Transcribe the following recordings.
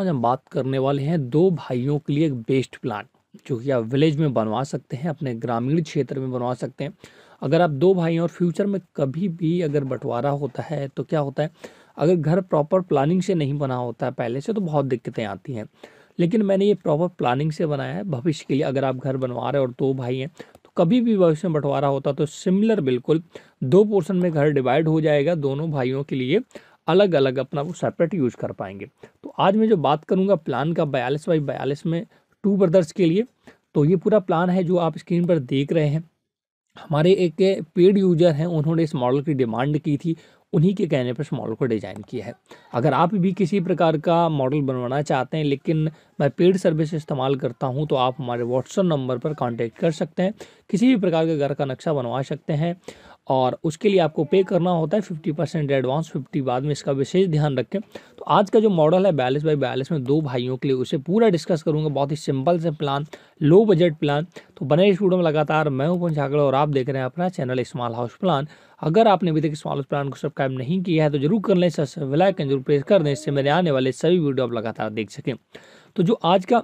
आज हम बात करने वाले हैं दो भाइयों के लिए एक बेस्ट प्लान जो कि आप विलेज में बनवा सकते हैं अपने ग्रामीण क्षेत्र में बनवा सकते हैं अगर आप दो भाई और फ्यूचर में कभी भी अगर बंटवारा होता है तो क्या होता है अगर घर प्रॉपर प्लानिंग से नहीं बना होता है पहले से तो बहुत दिक्कतें आती हैं लेकिन मैंने ये प्रॉपर प्लानिंग से बनाया है भविष्य के लिए अगर आप घर बनवा रहे हैं और दो भाई हैं तो कभी भी भविष्य में बंटवारा होता तो सिमिलर बिल्कुल दो पोर्सन में घर डिवाइड हो जाएगा दोनों भाइयों के लिए अलग अलग अपना वो सेपरेट यूज कर पाएंगे तो आज मैं जो बात करूँगा प्लान का बयालीस बाई बयालीस में टू ब्रदर्स के लिए तो ये पूरा प्लान है जो आप स्क्रीन पर देख रहे हैं हमारे एक पेड यूजर हैं उन्होंने इस मॉडल की डिमांड की थी उन्हीं के कहने पर इस मॉडल को डिज़ाइन किया है अगर आप भी किसी प्रकार का मॉडल बनवाना चाहते हैं लेकिन मैं पेड सर्विस इस्तेमाल करता हूं तो आप हमारे व्हाट्सअप नंबर पर कांटेक्ट कर सकते हैं किसी भी प्रकार के घर का नक्शा बनवा सकते हैं और उसके लिए आपको पे करना होता है फिफ्टी परसेंट एडवांस फिफ्टी बाद में इसका विशेष ध्यान रखें तो आज का जो मॉडल है बयालीस बाई बयालीस में दो भाइयों के लिए उसे पूरा डिस्कस करूंगा बहुत ही सिंपल से प्लान लो बजट प्लान तो बने इस वीडियो में लगातार मैं हूं पंचागड़ और आप देख रहे हैं अपना चैनल स्मॉल हाउस प्लान अगर आपने अभी तक स्मॉल हाउस प्लान को सब्सक्राइब नहीं किया है तो जरूर कर लें सब्सक्राइब लाइकन जरूर प्रेस कर दें इससे मेरे आने वाले सभी वीडियो आप लगातार देख सकें तो जो आज का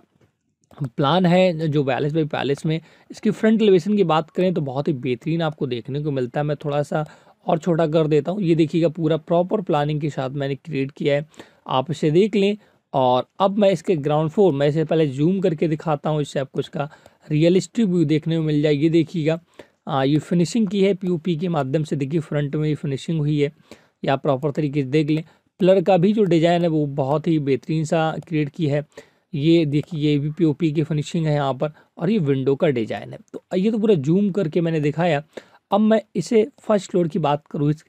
प्लान है जो बयालीस बाई बयालीस में इसकी फ्रंट एलिवेशन की बात करें तो बहुत ही बेहतरीन आपको देखने को मिलता है मैं थोड़ा सा और छोटा कर देता हूँ ये देखिएगा पूरा प्रॉपर प्लानिंग के साथ मैंने क्रिएट किया है आप इसे देख लें और अब मैं इसके ग्राउंड फ्लोर मैं इसे पहले जूम करके दिखाता हूँ इससे आपको इसका रियलिस्टिक व्यू देखने को मिल जाए ये देखिएगा ये फिनिशिंग की है पी के माध्यम से देखिए फ्रंट में ये फिनिशिंग हुई है या प्रॉपर तरीके से देख लें पिलर का भी जो डिज़ाइन है वो बहुत ही बेहतरीन सा क्रिएट की है ये देखिए ये भी पी की फिनिशिंग है यहाँ पर और ये विंडो का डिजाइन है तो ये तो पूरा जूम करके मैंने दिखाया अब मैं इसे फर्स्ट फ्लोर की बात करूँ इस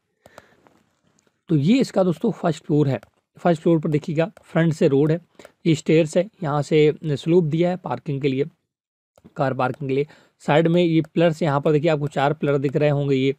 तो ये इसका दोस्तों फर्स्ट फ्लोर है फर्स्ट फ्लोर पर देखिएगा फ्रंट से रोड है ये स्टेयर्स है यहाँ से स्लोप दिया है पार्किंग के लिए कार पार्किंग के लिए साइड में ये प्लर्स यहाँ पर देखिए आपको चार प्लर दिख रहे होंगे ये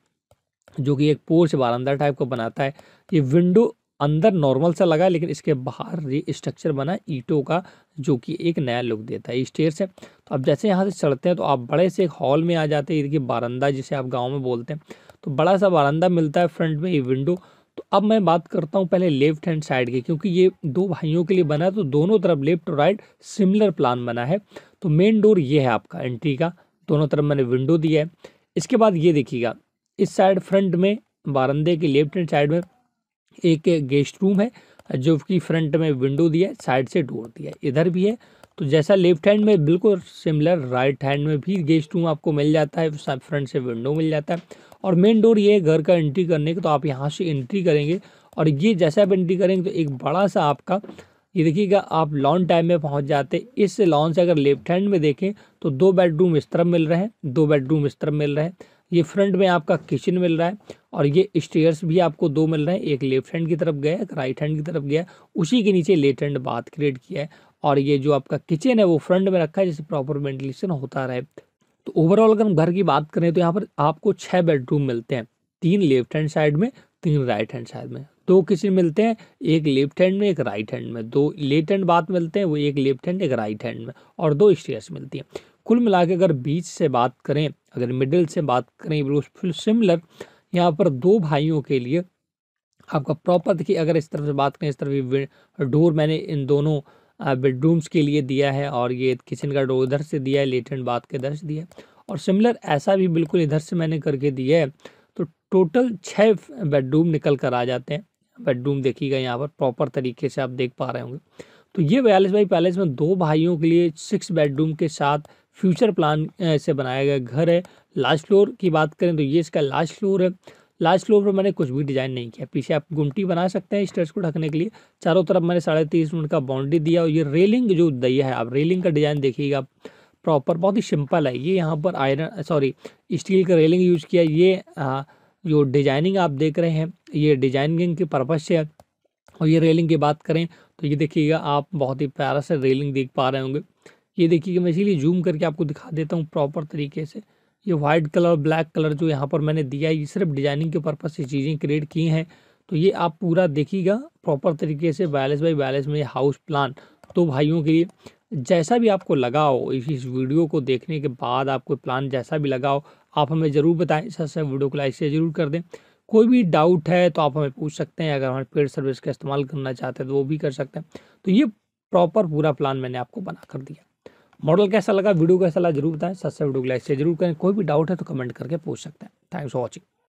जो कि एक पोर्च बारंदा टाइप का बनाता है ये विंडो अंदर नॉर्मल सा लगा लेकिन इसके बाहर ये स्ट्रक्चर बना ईटों का जो कि एक नया लुक देता है स्टेयर से तो अब जैसे यहाँ से चढ़ते हैं तो आप बड़े से एक हॉल में आ जाते हैं देखिए बारंदा जिसे आप गाँव में बोलते हैं तो बड़ा सा बारंदा मिलता है फ्रंट में ये विंडो तो अब मैं बात करता हूँ पहले लेफ्ट हैंड साइड की क्योंकि ये दो भाइयों के लिए बना है तो दोनों तरफ लेफ्ट और राइट सिमिलर प्लान बना है तो मेन डोर ये है आपका एंट्री का दोनों तरफ मैंने विंडो दिया है इसके बाद ये देखिएगा इस साइड फ्रंट में बारंदे के लेफ्ट हैंड साइड में एक गेस्ट रूम है जो कि फ्रंट में विंडो दिया है साइड से डोर दिया है इधर भी है तो जैसा लेफ्ट हैंड में बिल्कुल सिमिलर राइट हैंड में भी गेस्ट रूम आपको मिल जाता है फ्रंट से विंडो मिल जाता है और मेन डोर ये है घर का एंट्री करने का तो आप यहाँ से एंट्री करेंगे और ये जैसा आप एंट्री करेंगे तो एक बड़ा सा आपका ये देखिएगा आप लॉन टाइम में पहुँच जाते इस लॉन से अगर लेफ्ट हैंड में देखें तो दो बेडरूम इस तरफ मिल रहे हैं दो बेडरूम इस तरफ मिल रहे हैं ये फ्रंट में आपका किचन मिल रहा है और ये स्टेयर्स भी आपको दो मिल रहे हैं एक लेफ्ट हैंड की तरफ गया एक राइट हैंड की तरफ गया उसी के नीचे लेट हैंड बाथ क्रिएट किया है और ये जो आपका किचन है वो फ्रंट में रखा है जिससे प्रॉपर वेंटिलेशन होता रहे तो ओवरऑल अगर हम घर की बात करें तो यहाँ पर आपको छः बेडरूम मिलते हैं तीन लेफ्ट हैंड साइड में तीन राइट हैंड साइड में दो किचन मिलते हैं एक लेफ्ट हैंड में एक राइट हैंड में दो लेफ्ट हैंड बात मिलते हैं वो एक लेफ्ट हैंड एक राइट हैंड में और दो स्टेयर्स मिलती हैं कुल मिला के अगर बीच से बात करें अगर मिडिल से बात करें बिल्कुल फिल सिमिलर यहाँ पर दो भाइयों के लिए आपका प्रॉपर देखिए अगर इस तरफ से बात करें इस तरफ डोर मैंने इन दोनों बेडरूम्स के लिए दिया है और ये किचन का डोर इधर से दिया है लेटेंट बात के इधर से दिया है और सिमिलर ऐसा भी बिल्कुल इधर से मैंने करके दिया है तो टोटल छः बेडरूम निकल कर आ जाते हैं बेडरूम देखिएगा यहाँ पर प्रॉपर तरीके से आप देख पा रहे होंगे तो ये बयालीस बाई पैलेस में दो भाइयों के लिए सिक्स बेडरूम के साथ फ्यूचर प्लान से बनाया गया घर है लास्ट फ्लोर की बात करें तो ये इसका लास्ट फ्लोर है लास्ट फ्लोर पर मैंने कुछ भी डिज़ाइन नहीं किया पीछे आप गुमटी बना सकते हैं स्टेज को ढकने के लिए चारों तरफ मैंने साढ़े तीस मिनट का बाउंड्री दिया और ये रेलिंग जो दिया है आप रेलिंग का डिज़ाइन देखिएगा प्रॉपर बहुत ही सिंपल है ये यहाँ पर आयरन सॉरी स्टील का रेलिंग यूज़ किया ये आ, जो डिजाइनिंग आप देख रहे हैं ये डिजाइनिंग के पर्पज़ से और ये रेलिंग की बात करें तो ये देखिएगा आप बहुत ही प्यारा से रेलिंग देख पा रहे होंगे ये देखिए कि मैं इसीलिए जूम करके आपको दिखा देता हूँ प्रॉपर तरीके से ये वाइट कलर और ब्लैक कलर जो यहाँ पर मैंने दिया है ये सिर्फ डिजाइनिंग के पर्पज़ से चीज़ें क्रिएट की हैं तो ये आप पूरा देखिएगा प्रॉपर तरीके से बैलेंस बाई बैलेंस में हाउस प्लान तो भाइयों के लिए जैसा भी आपको लगा हो इस वीडियो को देखने के बाद आपको प्लान जैसा भी लगा हो आप हमें ज़रूर बताएं सर वीडियो को लाइक से ज़रूर कर दें कोई भी डाउट है तो आप हमें पूछ सकते हैं अगर हमारे पेड सर्विस का इस्तेमाल करना चाहते हैं तो वो भी कर सकते हैं तो ये प्रॉपर पूरा प्लान मैंने आपको बना कर दिया मॉडल कैसा लगा वीडियो कैसा लगा जरूर बताएं सबसे वीडियो को लाइक शेयर जरूर करें कोई भी डाउट है तो कमेंट करके पूछ सकते हैं थैंक्स फॉर वॉचिंग